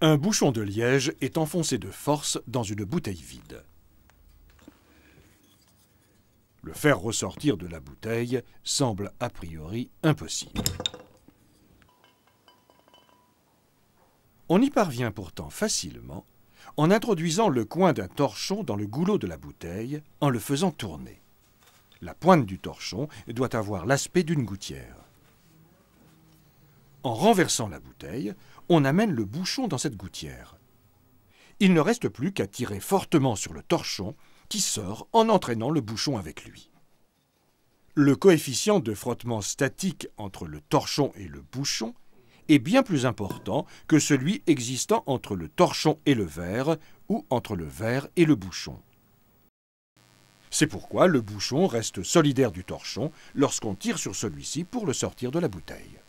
Un bouchon de liège est enfoncé de force dans une bouteille vide. Le faire ressortir de la bouteille semble a priori impossible. On y parvient pourtant facilement en introduisant le coin d'un torchon dans le goulot de la bouteille en le faisant tourner. La pointe du torchon doit avoir l'aspect d'une gouttière. En renversant la bouteille, on amène le bouchon dans cette gouttière. Il ne reste plus qu'à tirer fortement sur le torchon qui sort en entraînant le bouchon avec lui. Le coefficient de frottement statique entre le torchon et le bouchon est bien plus important que celui existant entre le torchon et le verre ou entre le verre et le bouchon. C'est pourquoi le bouchon reste solidaire du torchon lorsqu'on tire sur celui-ci pour le sortir de la bouteille.